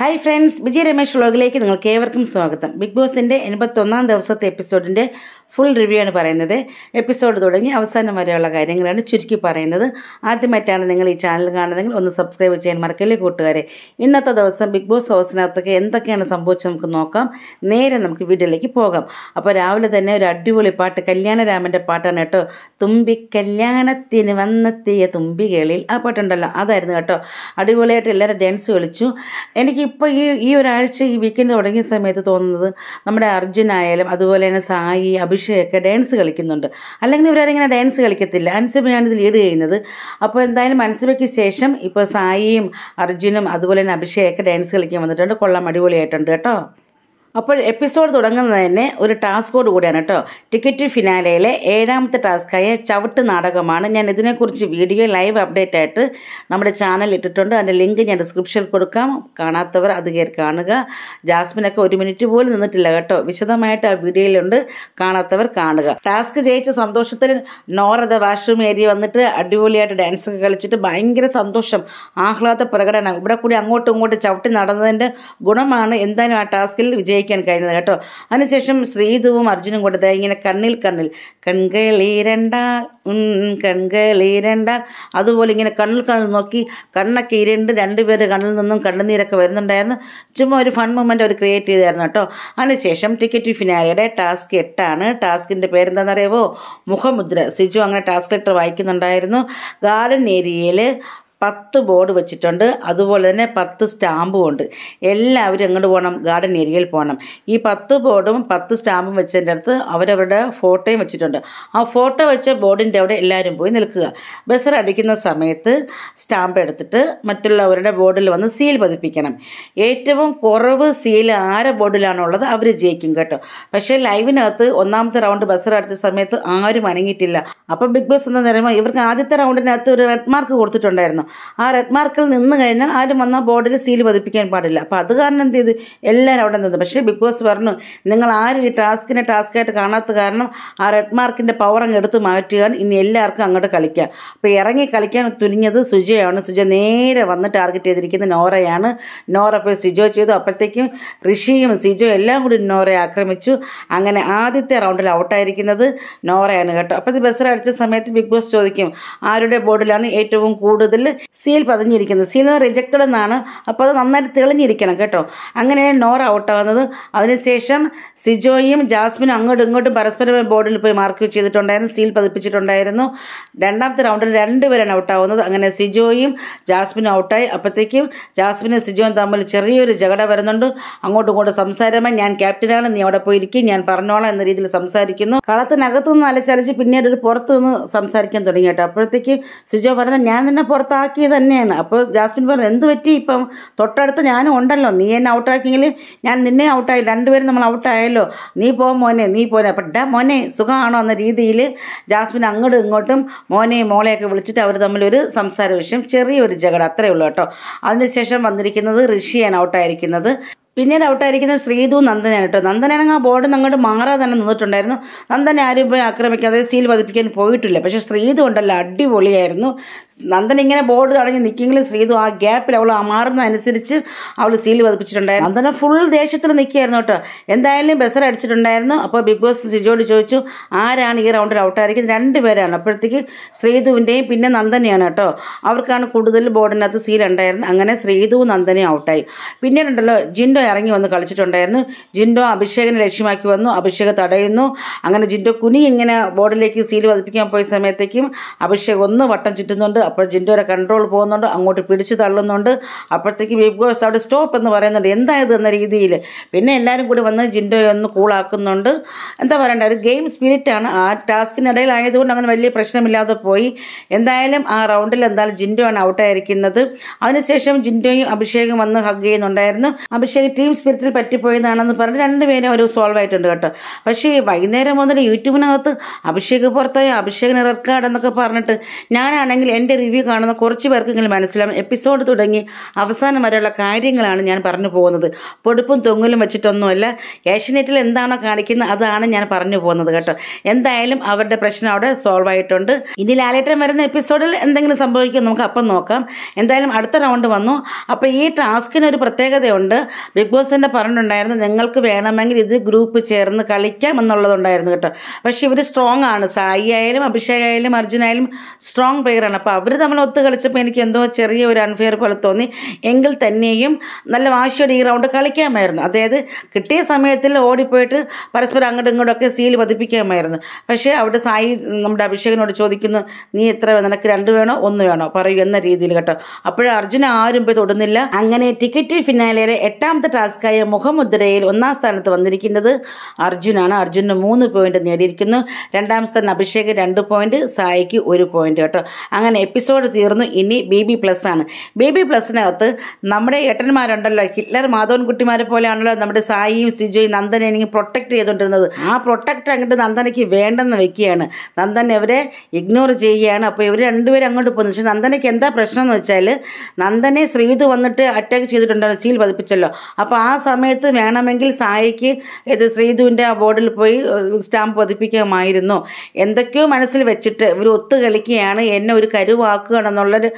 hi friends വിജയ രമേശ് വ്ളോഗിലേക്ക് നിങ്ങൾക്ക് ഏവർക്കും സ്വാഗതം ബിഗ് ബോസിൻ്റെ എൺപത്തൊന്നാം ദിവസത്തെ എപ്പിസോഡിൻ്റെ ഫുൾ റിവ്യൂ ആണ് പറയുന്നത് എപ്പിസോഡ് തുടങ്ങി അവസാനം വരെയുള്ള കാര്യങ്ങളാണ് ചുരുക്കി പറയുന്നത് ആദ്യമായിട്ടാണ് നിങ്ങൾ ഈ ചാനൽ കാണുന്നതെങ്കിൽ ഒന്ന് സബ്സ്ക്രൈബ് ചെയ്യാൻ മറക്കല്ലേ കൂട്ടുകാരെ ഇന്നത്തെ ദിവസം ബിഗ് ബോസ് ഹൗസിനകത്തൊക്കെ എന്തൊക്കെയാണ് സംഭവിച്ചത് നമുക്ക് നോക്കാം നേരെ നമുക്ക് വീട്ടിലേക്ക് പോകാം അപ്പോൾ രാവിലെ തന്നെ ഒരു അടിപൊളി പാട്ട് കല്യാണരാമൻ്റെ പാട്ടാണ് കേട്ടോ തുമ്പി കല്യാണത്തിന് വന്നെത്തിയ തുമ്പികളിൽ ആ പാട്ടുണ്ടല്ലോ അതായിരുന്നു കേട്ടോ അടിപൊളിയായിട്ട് എല്ലാവരും ഡാൻസ് കളിച്ചു എനിക്ക് ഇപ്പോൾ ഈ ഈ ഒരാഴ്ച ഈ വീക്കെൻഡ് തുടങ്ങിയ സമയത്ത് തോന്നുന്നത് നമ്മുടെ അർജുൻ ആയാലും അതുപോലെ തന്നെ സായി അഭിഷേക് ഡാൻസ് കളിക്കുന്നുണ്ട് അല്ലെങ്കിൽ ഇവരാരിങ്ങനെ ഡാൻസ് കളിക്കത്തില്ല അനുസഭയാണ് ഇത് ലീഡ് ചെയ്യുന്നത് അപ്പോൾ എന്തായാലും മനസ്സിലാക്കിയ ശേഷം ഇപ്പോൾ സായിയും അർജുനും അതുപോലെ തന്നെ അഭിഷേക് ഡാൻസ് കളിക്കാൻ വന്നിട്ടുണ്ട് കൊള്ളാം അടിപൊളിയായിട്ടുണ്ട് കേട്ടോ അപ്പോൾ എപ്പിസോഡ് തുടങ്ങുന്നത് തന്നെ ഒരു ടാസ്കോട് കൂടിയാണ് കേട്ടോ ടിക്കറ്റ് ഫിനാലയിലെ ഏഴാമത്തെ ടാസ്ക്കായ ചവിട്ട് നാടകമാണ് ഞാൻ ഇതിനെക്കുറിച്ച് വീഡിയോ ലൈവ് അപ്ഡേറ്റ് ആയിട്ട് നമ്മുടെ ചാനൽ ഇട്ടിട്ടുണ്ട് അതിൻ്റെ ലിങ്ക് ഞാൻ ഡിസ്ക്രിപ്ഷനിൽ കൊടുക്കാം കാണാത്തവർ അത് കയറി കാണുക ജാസ്മിനൊക്കെ ഒരു മിനിറ്റ് പോലും നിന്നിട്ടില്ല കേട്ടോ വിശദമായിട്ട് ആ വീഡിയോയിലുണ്ട് കാണാത്തവർ കാണുക ടാസ്ക് ജയിച്ച സന്തോഷത്തിൽ നോറ വാഷ്റൂം ഏരിയ വന്നിട്ട് അടിപൊളിയായിട്ട് ഡാൻസ് ഒക്കെ കളിച്ചിട്ട് ഭയങ്കര സന്തോഷം ആഹ്ലാദ പ്രകടനം ഇവിടെ കൂടി അങ്ങോട്ടും ഇങ്ങോട്ടും ചവിട്ടി നടന്നതിൻ്റെ ഗുണമാണ് എന്തായാലും ആ ടാസ്കിൽ വിജയിക്കുന്നത് വിജയിക്കാൻ കഴിയുന്നത് കേട്ടോ അതിനുശേഷം ശ്രീധുവും അർജുനും കൊടുത്തത് ഇങ്ങനെ കണ്ണിൽ കണ്ണിൽ കൺകളിരണ്ടാൽ ഉൻ അതുപോലെ ഇങ്ങനെ കണ്ണിൽ കണ്ണിൽ നോക്കി കണ്ണൊക്കെ ഇരണ്ട് രണ്ടുപേർ കണ്ണിൽ നിന്നും കണ്ണുനീരൊക്കെ വരുന്നുണ്ടായിരുന്നു ചുമ്മാ ഒരു ഫൺ മൊമെൻ്റ് അവർ ക്രിയേറ്റ് ചെയ്തായിരുന്നു കേട്ടോ അതിനുശേഷം ടിക്കറ്റ് ഫിനാലിയുടെ ടാസ്ക് എട്ടാണ് ടാസ്കിൻ്റെ പേരെന്താണെന്നറിയാവോ മുഖമുദ്ര സിജു അങ്ങനെ ടാസ്ക് ലെറ്റർ വായിക്കുന്നുണ്ടായിരുന്നു ഗാർഡൻ ഏരിയയിൽ പത്ത് ബോർഡ് വെച്ചിട്ടുണ്ട് അതുപോലെ തന്നെ പത്ത് സ്റ്റാമ്പും ഉണ്ട് എല്ലാവരും എങ്ങോട്ട് പോകണം ഗാർഡൻ ഏരിയയിൽ പോകണം ഈ പത്ത് ബോർഡും പത്ത് സ്റ്റാമ്പും വെച്ചതിൻ്റെ അടുത്ത് അവരവരുടെ ഫോട്ടോയും വെച്ചിട്ടുണ്ട് ആ ഫോട്ടോ വെച്ച ബോർഡിൻ്റെ അവിടെ എല്ലാവരും പോയി നിൽക്കുക ബസർ അടിക്കുന്ന സമയത്ത് സ്റ്റാമ്പ് എടുത്തിട്ട് മറ്റുള്ളവരുടെ ബോർഡിൽ വന്ന് സീൽ പതിപ്പിക്കണം ഏറ്റവും കുറവ് സീൽ ആരെ ബോർഡിലാണുള്ളത് അവർ ജയിക്കും കേട്ടോ പക്ഷേ ലൈവിനകത്ത് ഒന്നാമത്തെ റൗണ്ട് ബസർ അടിച്ച സമയത്ത് ആരും അനങ്ങിയിട്ടില്ല അപ്പോൾ ബിഗ് ബോസ് എന്ന് പറയുമ്പോൾ ഇവർക്ക് ആദ്യത്തെ റൗണ്ടിനകത്ത് ഒരു റെഡ് മാർക്ക് കൊടുത്തിട്ടുണ്ടായിരുന്നു ആ റെഡ് മാർക്കിൽ നിന്ന് കഴിഞ്ഞാൽ ആരും വന്ന ബോർഡിൽ സീൽ പതിപ്പിക്കാൻ പാടില്ല അപ്പോൾ അത് കാരണം എന്ത് ചെയ്തു എല്ലാവരും അവിടെ നിന്നു പക്ഷേ ബിഗ് ബോസ് പറഞ്ഞു നിങ്ങൾ ആരും ഈ ടാസ്കിനെ ടാസ്കായിട്ട് കാണാത്ത കാരണം ആ റെഡ് മാർക്കിൻ്റെ പവർ അങ്ങ് എടുത്ത് മാറ്റുകയാണ് ഇനി എല്ലാവർക്കും അങ്ങോട്ട് കളിക്കാം അപ്പോൾ ഇറങ്ങി കളിക്കാൻ തുനിഞ്ഞത് സുജയാണ് സുജ നേരെ വന്ന് ടാർഗറ്റ് ചെയ്തിരിക്കുന്ന നോറയാണ് നോറ പോയി സിജോ ചെയ്തു അപ്പോഴത്തേക്കും ഋഷിയും സിജോ എല്ലാം കൂടി നോറയെ ആക്രമിച്ചു അങ്ങനെ ആദ്യത്തെ റൗണ്ടിൽ ഔട്ടായിരിക്കുന്നത് നോറയാണ് കേട്ടോ അപ്പോൾ ഇത് ബസ്സിൽ അടിച്ച സമയത്ത് ബിഗ് ബോസ് ചോദിക്കും ആരുടെ ബോർഡിലാണ് ഏറ്റവും കൂടുതൽ സീൽ പതിഞ്ഞിരിക്കുന്നത് സീൽ എന്ന് റിജക്റ്റഡ് എന്നാണ് അപ്പോൾ അത് നന്നായിട്ട് തെളിഞ്ഞിരിക്കണം കേട്ടോ അങ്ങനെയാണ് നോർ ഔട്ടാകുന്നത് അതിനുശേഷം സിജോയും ജാസ്മിനും അങ്ങോട്ടും ഇങ്ങോട്ടും പരസ്പരം ബോർഡിൽ പോയി മാർക്ക് ചെയ്തിട്ടുണ്ടായിരുന്നു സീൽ പതിപ്പിച്ചിട്ടുണ്ടായിരുന്നു രണ്ടാമത്തെ റൗണ്ടിൽ രണ്ടുപേരാണ് ഔട്ടാവുന്നത് അങ്ങനെ സിജോയും ജാസ്മിനും ഔട്ടായി അപ്പോഴത്തേക്കും ജാസ്മിനും സിജോയും തമ്മിൽ ചെറിയൊരു ജഗട വരുന്നുണ്ട് അങ്ങോട്ടും ഇങ്ങോട്ടും സംസാരമായി ഞാൻ ക്യാപ്റ്റനാണ് നീ അവിടെ പോയിരിക്കും ഞാൻ പറഞ്ഞോളാം എന്ന രീതിയിൽ സംസാരിക്കുന്നു കളത്തിനകത്തുനിന്ന് അലച്ചലച്ച് പിന്നീട് ഒരു പുറത്തുനിന്ന് സംസാരിക്കാൻ തുടങ്ങി കേട്ടോ അപ്പോഴത്തേക്ക് സിജോ പറയുന്നത് ഞാൻ നിന്നെ പുറത്താ ഔട്ടാക്കി തന്നെയാണ് അപ്പോൾ ജാസ്മിൻ പറഞ്ഞു എന്ത് പറ്റി ഇപ്പം തൊട്ടടുത്ത് ഞാനും ഉണ്ടല്ലോ നീ എന്നെ ഔട്ടാക്കിയെങ്കിൽ ഞാൻ നിന്നെ ഔട്ടായി രണ്ടുപേരും നമ്മൾ ഔട്ടായല്ലോ നീ പോ മോനെ നീ പോനെ അപ്പം ഡാ മോനെ സുഖമാണോ എന്ന രീതിയിൽ ജാസ്മിൻ അങ്ങോട്ടും ഇങ്ങോട്ടും മോനെയും മോളെയൊക്കെ വിളിച്ചിട്ട് അവർ തമ്മിലൊരു സംസാര വിഷയം ചെറിയൊരു ജഗട അത്രയേ ഉള്ളൂ കേട്ടോ അതിനുശേഷം വന്നിരിക്കുന്നത് ഋഷിയാണ് ഔട്ടായിരിക്കുന്നത് പിന്നീട് ഔട്ടായിരിക്കുന്ന ശ്രീതു നന്ദനായിട്ട് നന്ദനാണെങ്കിൽ ആ ബോർഡ് അങ്ങോട്ട് മാറാതെ തന്നെ നിന്നിട്ടുണ്ടായിരുന്നു നന്ദനെ ആരും പോയി ആക്രമിക്കാതെ സീൽ പതിപ്പിക്കാൻ പോയിട്ടില്ല പക്ഷേ ശ്രീതു ഉണ്ടല്ലോ അടിപൊളിയായിരുന്നു നന്ദൻ ഇങ്ങനെ ബോർഡ് തടഞ്ഞ് നിൽക്കുമെങ്കിലും ശ്രീതു ആ ഗ്യാപ്പിൽ അവൾ മാറുന്നതനുസരിച്ച് അവൾ സീൽ പതിപ്പിച്ചിട്ടുണ്ടായിരുന്നു നന്ദന ഫുൾ ദേഷ്യത്തിൽ നിൽക്കുകയായിരുന്നു കേട്ടോ എന്തായാലും ബസർ അടിച്ചിട്ടുണ്ടായിരുന്നു അപ്പോൾ ബിഗ് ബോസ് സിജോട് ചോദിച്ചു ആരാണ് ഈ റൗണ്ടിൽ ഔട്ടായിരിക്കുന്നത് പേരാണ് അപ്പോഴത്തേക്ക് ശ്രീതുവിൻ്റെയും പിന്നെ നന്ദനെയാണ് കേട്ടോ അവർക്കാണ് കൂടുതൽ ബോർഡിനകത്ത് സീൽ ഉണ്ടായിരുന്നത് അങ്ങനെ ശ്രീതു നന്ദനയും ഔട്ടായി പിന്നീടുണ്ടല്ലോ ജിൻഡ് ജിൻഡോ ഇറങ്ങി വന്ന് കളിച്ചിട്ടുണ്ടായിരുന്നു ജിൻഡോ അഭിഷേകിനെ ലക്ഷ്യമാക്കി വന്നു അഭിഷേക തടയുന്നു അങ്ങനെ ജിൻഡോ കുനി ഇങ്ങനെ ബോർഡിലേക്ക് സീൽ പതിപ്പിക്കാൻ പോയ സമയത്തേക്കും അഭിഷേക് ഒന്ന് വട്ടം ചുറ്റുന്നുണ്ട് അപ്പോൾ ജിൻഡോയുടെ കൺട്രോൾ പോകുന്നുണ്ട് അങ്ങോട്ട് പിടിച്ച് തള്ളുന്നുണ്ട് അപ്പോഴത്തേക്ക് ബിഗ് ബോസ് അവിടെ സ്റ്റോപ്പ് എന്ന് പറയുന്നുണ്ട് എന്തായത് എന്ന രീതിയിൽ പിന്നെ എല്ലാവരും കൂടി വന്ന് ജിൻഡോയെ ഒന്ന് കൂളാക്കുന്നുണ്ട് എന്താ പറയണ്ട ഒരു ഗെയിം സ്പിരിറ്റാണ് ആ ടാസ്കിനിടയിൽ ആയതുകൊണ്ട് അങ്ങനെ വലിയ പ്രശ്നമില്ലാതെ പോയി എന്തായാലും ആ റൗണ്ടിൽ എന്തായാലും ജിൻഡോ ആണ് ഔട്ടായിരിക്കുന്നത് അതിനുശേഷം ജിൻഡോയും അഭിഷേകും വന്ന് ഹഗ് ചെയ്യുന്നുണ്ടായിരുന്നു അഭിഷേക് ടീം സ്പിരിറ്റിൽ പറ്റിപ്പോയതാണെന്ന് പറഞ്ഞ് രണ്ടുപേരും അവർ സോൾവ് ആയിട്ടുണ്ട് കേട്ടോ പക്ഷേ വൈകുന്നേരം മുതൽ യൂട്യൂബിനകത്ത് അഭിഷേക് പുറത്തായി അഭിഷേകിന് റെഡ് എന്നൊക്കെ പറഞ്ഞിട്ട് ഞാനാണെങ്കിൽ എൻ്റെ റിവ്യൂ കാണുന്ന കുറച്ച് പേർക്കെങ്കിലും മനസ്സിലാവും എപ്പിസോഡ് തുടങ്ങി അവസാനം വരെയുള്ള കാര്യങ്ങളാണ് ഞാൻ പറഞ്ഞു പോകുന്നത് പൊടുപ്പും തൊങ്ങലും വെച്ചിട്ടൊന്നുമല്ല ഏഷ്യനെറ്റിൽ എന്താണോ കാണിക്കുന്നത് അതാണ് ഞാൻ പറഞ്ഞു പോകുന്നത് കേട്ടോ എന്തായാലും അവരുടെ പ്രശ്നം അവിടെ സോൾവ് ആയിട്ടുണ്ട് ഇനി ലാലേറ്റൻ വരുന്ന എപ്പിസോഡിൽ എന്തെങ്കിലും സംഭവിക്കും നമുക്ക് അപ്പം നോക്കാം എന്തായാലും അടുത്ത റൗണ്ട് വന്നു അപ്പോൾ ഈ ടാസ്കിന് ഒരു പ്രത്യേകതയുണ്ട് ബിഗ് ബോസ് തന്നെ പറഞ്ഞിട്ടുണ്ടായിരുന്നു നിങ്ങൾക്ക് വേണമെങ്കിൽ ഇത് ഗ്രൂപ്പ് ചേർന്ന് കളിക്കാം എന്നുള്ളതുണ്ടായിരുന്നു കേട്ടോ പക്ഷെ ഇവർ സ്ട്രോങ് ആണ് സായി ആയാലും അഭിഷേക് ആയാലും അർജുൻ ആയാലും സ്ട്രോങ് പ്ലെയറാണ് അപ്പോൾ അവർ തമ്മിൽ ഒത്ത് കളിച്ചപ്പോൾ എനിക്ക് എന്തോ ചെറിയ ഒരു അൺഫെയർ പോലെ തോന്നി എങ്കിൽ തന്നെയും നല്ല വാശിയോടെ ഈ റൗണ്ട് കളിക്കാമായിരുന്നു അതായത് കിട്ടിയ സമയത്തിൽ ഓടിപ്പോയിട്ട് പരസ്പരം അങ്ങോട്ടും ഇങ്ങോട്ടൊക്കെ സീൽ പതിപ്പിക്കാമായിരുന്നു പക്ഷേ അവിടെ സായി നമ്മുടെ അഭിഷേകനോട് ചോദിക്കുന്നു നീ എത്ര നിനക്ക് രണ്ട് വേണോ ഒന്ന് വേണോ പറയൂ എന്ന രീതിയിൽ കേട്ടോ അപ്പോഴും അർജുന ആരും പോയി തൊടുന്നില്ല അങ്ങനെ ടിക്കറ്റ് ഫിനാലയുടെ എട്ടാമത്തെ ടാസ്കായ മുഖമുദ്രയിൽ ഒന്നാം സ്ഥാനത്ത് വന്നിരിക്കുന്നത് അർജുനാണ് അർജുന് മൂന്ന് പോയിന്റ് നേടിയിരിക്കുന്നു രണ്ടാം സ്ഥാനം അഭിഷേക് രണ്ട് പോയിന്റ് സായിക്ക് ഒരു പോയിന്റ് കേട്ടോ അങ്ങനെ എപ്പിസോഡ് തീർന്നു ഇനി ബി ബി പ്ലസ് ആണ് ബി ബി പ്ലസിനകത്ത് നമ്മുടെ ഏട്ടന്മാരുണ്ടല്ലോ ഹിറ്റ്ലർ മാധവൻകുട്ടിമാരെ പോലെയാണല്ലോ നമ്മുടെ സായിയും സിജോയും നന്ദനെ എനിക്ക് പ്രൊട്ടക്റ്റ് ചെയ്തുകൊണ്ടിരുന്നത് ആ പ്രൊട്ടക്റ്റ് അങ്ങോട്ട് നന്ദനയ്ക്ക് വേണ്ടെന്ന് വെക്കുകയാണ് നന്ദൻ ഇവരെ ഇഗ്നോർ ചെയ്യുകയാണ് അപ്പോൾ ഇവർ രണ്ടുപേരും അങ്ങോട്ട് പോകുന്നു പക്ഷേ നന്ദനയ്ക്ക് എന്താ പ്രശ്നം എന്ന് വെച്ചാൽ നന്ദനെ ശ്രീതു വന്നിട്ട് അറ്റാക്ക് ചെയ്തിട്ടുണ്ടായിരുന്നു സീൽ പതിപ്പിച്ചല്ലോ അപ്പോൾ ആ സമയത്ത് വേണമെങ്കിൽ സായിക്ക് ഇത് ശ്രീധുവിൻ്റെ ആ ബോർഡിൽ പോയി സ്റ്റാമ്പ് പതിപ്പിക്കാമായിരുന്നു എന്തൊക്കെയോ മനസ്സിൽ വെച്ചിട്ട് ഇവർ ഒത്തു കളിക്കുകയാണ് എന്നെ ഒരു കരുവാക്കുകയാണെന്നുള്ളൊരു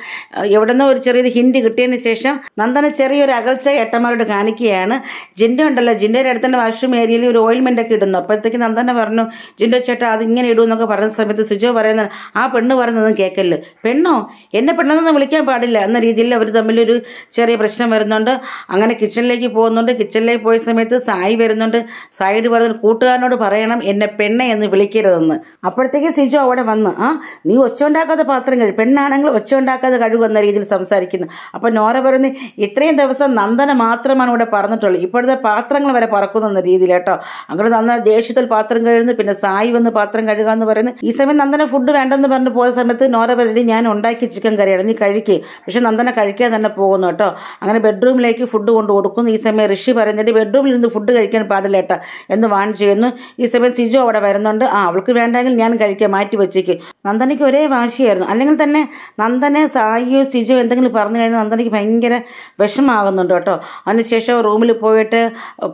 എവിടെന്നോ ഒരു ചെറിയൊരു ഹിൻഡ് കിട്ടിയതിന് ശേഷം നന്ദന ചെറിയൊരു അകൽച്ച ഏട്ടന്മാരോട് കാണിക്കുകയാണ് ജിൻ്റെ ഉണ്ടല്ലോ ജിൻ്റെ അടുത്തന്നെ വാഷ്റൂം ഏരിയയിൽ ഒരു ഓയിൽമെൻ്റ് ഒക്കെ ഇടുന്നു അപ്പോഴത്തേക്ക് നന്ദന പറഞ്ഞു ജിൻ്റെ ചേട്ടാ അത് ഇങ്ങനെ ഇടൂ എന്നൊക്കെ പറയുന്ന സമയത്ത് സുജോ പറയുന്നത് ആ പെണ്ണ് പറയുന്നതും കേൾക്കല്ല് പെണ്ണോ എന്നെ പെണ്ണെന്നൊന്നും വിളിക്കാൻ പാടില്ല എന്ന രീതിയിൽ അവർ തമ്മിലൊരു ചെറിയ പ്രശ്നം വരുന്നുണ്ട് അങ്ങനെ കിച്ചണിലേക്ക് പോകുന്നുണ്ട് കിച്ചണിലേക്ക് പോയ സമയത്ത് സായി വരുന്നുണ്ട് സായിയുടെ പറഞ്ഞു കൂട്ടുകാരനോട് പറയണം എന്നെ പെണ്ണെ എന്ന് വിളിക്കരുതെന്ന് അപ്പോഴത്തേക്ക് സിജു അവിടെ വന്ന് ആ നീ ഒച്ച ഉണ്ടാക്കാത്ത പാത്രം കഴിയും പെണ്ണാണെങ്കിൽ ഒച്ച ഉണ്ടാക്കാതെ കഴുകുമെന്ന രീതിയിൽ സംസാരിക്കുന്നു അപ്പം നോറ പറയുന്നു ഇത്രയും ദിവസം നന്ദന മാത്രമാണ് ഇവിടെ പറഞ്ഞിട്ടുള്ളത് ഇപ്പോഴത്തെ പാത്രങ്ങൾ വരെ എന്ന രീതിയിൽ കേട്ടോ അങ്ങനെ നന്ദന ദേഷ്യത്തിൽ പാത്രം കഴുകുന്നു പിന്നെ സായി വന്ന് പാത്രം എന്ന് പറയുന്നത് ഈ സമയം നന്ദന ഫുഡ് വേണ്ടെന്ന് പറഞ്ഞ് പോയ സമയത്ത് നോറ പറഞ്ഞു ഞാൻ ഉണ്ടാക്കി ചിക്കൻ കറിയാണ് നീ കഴിക്കേ പക്ഷെ നന്ദന കഴിക്കാൻ തന്നെ പോകുന്നു കേട്ടോ അങ്ങനെ ബെഡ്റൂമിലേക്ക് ഫുഡ് കൊണ്ട് കൊടുക്കുന്നു ഈ സമയം ഋഷി പറയുന്നതിൻ്റെ ബെഡ്റൂമിൽ നിന്ന് ഫുഡ് കഴിക്കാൻ പാടില്ല ഏട്ടാ എന്ന് വാൺ ചെയ്യുന്നു ഈ സമയം സിജു അവിടെ വരുന്നുണ്ട് ആ അവൾക്ക് വേണ്ടെങ്കിൽ ഞാൻ കഴിക്കാൻ മാറ്റി വെച്ചേക്ക് നന്ദനയ്ക്ക് ഒരേ വാശിയായിരുന്നു അല്ലെങ്കിൽ തന്നെ നന്ദനെ സായിയോ സിജോ എന്തെങ്കിലും പറഞ്ഞു കഴിഞ്ഞാൽ നന്ദനയ്ക്ക് ഭയങ്കര വിഷമാകുന്നുണ്ട് കേട്ടോ അതിനുശേഷം റൂമിൽ പോയിട്ട്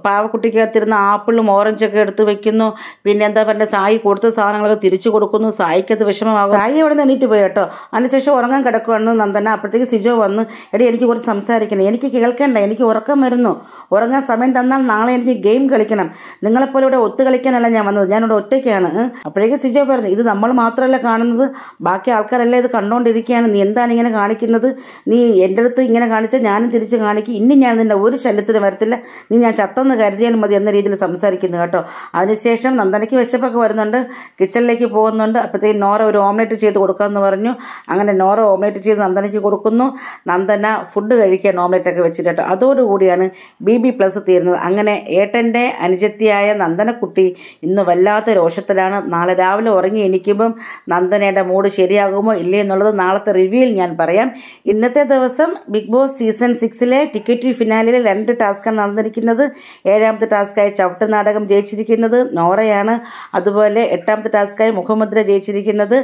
പാവക്കുട്ടിക്കകത്തിരുന്ന ആപ്പിളും ഓറഞ്ചൊക്കെ എടുത്ത് വെക്കുന്നു പിന്നെ എന്താ പറയുക സായി കൊടുത്ത സാധനങ്ങളൊക്കെ തിരിച്ചു കൊടുക്കുന്നു സായിക്കത് വിഷമമാകും സായി അവിടെ നിന്ന് എണീറ്റ് പോയി കേട്ടോ അതിനുശേഷം ഉറങ്ങാൻ കിടക്കുവാണ് നന്ദന അപ്പോഴത്തേക്ക് സിജോ വന്ന് എടി എനിക്ക് കുറച്ച് സംസാരിക്കണം എനിക്ക് കേൾക്കേണ്ട എനിക്ക് ഉറക്കം വരുന്നു ഉറങ്ങാൻ സമയം തന്നാൽ നാളെ എനിക്ക് ഗെയിം കളിക്കണം നിങ്ങളെപ്പോലെ ഇവിടെ ഒത്തു കളിക്കാനല്ല ഞാൻ വന്നത് ഞാനിവിടെ ഒറ്റയ്ക്കാണ് അപ്പോഴേക്കും സിജോ പറഞ്ഞു ഇത് നമ്മൾ മാത്രമല്ല കാണുന്നത് ബാക്കി ആൾക്കാരെല്ലാം ഇത് കണ്ടുകൊണ്ടിരിക്കുകയാണ് നീ എന്താണ് ഇങ്ങനെ കാണിക്കുന്നത് നീ എൻ്റെ അടുത്ത് ഇങ്ങനെ കാണിച്ചാൽ ഞാനും തിരിച്ച് കാണിക്കും ഇനി ഞാൻ നിന്നെ ഒരു ശല്യത്തിന് വരത്തില്ല നീ ഞാൻ ചത്തെന്ന് കരുതിയാലും മതി എന്ന രീതിയിൽ സംസാരിക്കുന്നു കേട്ടോ അതിനുശേഷം നന്ദനയ്ക്ക് വിശപ്പൊക്കെ വരുന്നുണ്ട് കിച്ചണിലേക്ക് പോകുന്നുണ്ട് അപ്പോഴത്തേക്കും നോറ ഒരു ഓംലെറ്റ് ചെയ്ത് കൊടുക്കാമെന്ന് പറഞ്ഞു അങ്ങനെ നോറ ഓംലെറ്റ് ചെയ്ത് നന്ദനയ്ക്ക് കൊടുക്കുന്നു നന്ദന ഫുഡ് കഴിക്കാൻ ഒക്കെ വെച്ചിട്ട് കേട്ടോ അതോടുകൂടിയാണ് ബി ബി പ്ലസ് തീർന്നത് അങ്ങനെ ഏട്ടൻ്റെ അനുജത്തിയായ നന്ദനക്കുട്ടി ഇന്ന് വല്ലാത്ത രോഷത്തിലാണ് നാളെ രാവിലെ ഉറങ്ങി എനിക്കുമ്പം നന്ദനയുടെ മൂഡ് ശരിയാകുമോ ഇല്ലേ എന്നുള്ളത് നാളത്തെ റിവ്യൂയിൽ ഞാൻ പറയാം ഇന്നത്തെ ദിവസം ബിഗ് ബോസ് സീസൺ സിക്സിലെ ടിക്കറ്റ് ഫിനാലിലെ രണ്ട് ടാസ്ക്കാണ് നടന്നിരിക്കുന്നത് ഏഴാമത്തെ ടാസ്ക്കായി ചവിട്ട് നാടകം ജയിച്ചിരിക്കുന്നത് നോറയാണ് അതുപോലെ എട്ടാമത്തെ ടാസ്ക്കായി മുഖമുദ്ര ജയിച്ചിരിക്കുന്നത്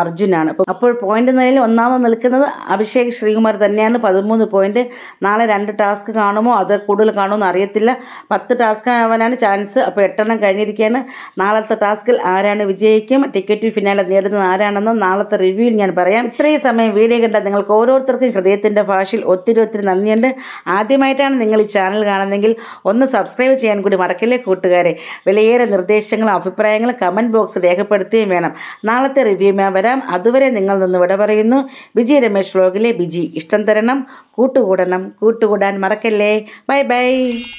അർജുനാണ് അപ്പോൾ പോയിന്റ് നിലയിൽ ഒന്നാമത് നിൽക്കുന്നത് അഭിഷേക് ശ്രീകുമാർ തന്നെയാണ് പതിമൂന്ന് പോയിന്റ് നാളെ രണ്ട് ടാസ്ക് കാണുമോ അത് കൂടുതൽ കാണുമെന്ന് അറിയത്തില്ല പത്ത് ടാസ്ക് ആവാനാണ് ചാൻസ് അപ്പോൾ എട്ടെണ്ണം കഴിഞ്ഞിരിക്കുകയാണ് നാളത്തെ ടാസ്കിൽ ആരാണ് വിജയിക്കും ടിക്കറ്റ് ഫിനാലെ നേടുന്നത് ആരാണെന്നും നാളത്തെ റിവ്യൂവിൽ ഞാൻ പറയാം ഇത്രയും സമയം വീഡിയോ കണ്ട നിങ്ങൾക്ക് ഓരോരുത്തർക്കും ഹൃദയത്തിൻ്റെ ഭാഷയിൽ ഒത്തിരി ഒത്തിരി നന്ദിയുണ്ട് ആദ്യമായിട്ടാണ് നിങ്ങൾ ഈ ചാനൽ കാണുന്നതെങ്കിൽ ഒന്ന് സബ്സ്ക്രൈബ് ചെയ്യാൻ കൂടി മറക്കില്ലേ കൂട്ടുകാരെ വിലയേറെ നിർദ്ദേശങ്ങളും അഭിപ്രായങ്ങളും കമൻറ്റ് ബോക്സ് രേഖപ്പെടുത്തുകയും വേണം നാളത്തെ റിവ്യൂ ഞാൻ വരാം അതുവരെ നിങ്ങൾ നിന്ന് വിട പറയുന്നു വിജയ് രമേശ് വ്ലോഗിലെ ബിജി ഇഷ്ടം തരണം കൂട്ടുകൂടണം കൂട്ടുകൂടാൻ മറക്കല്ലേ 拜拜。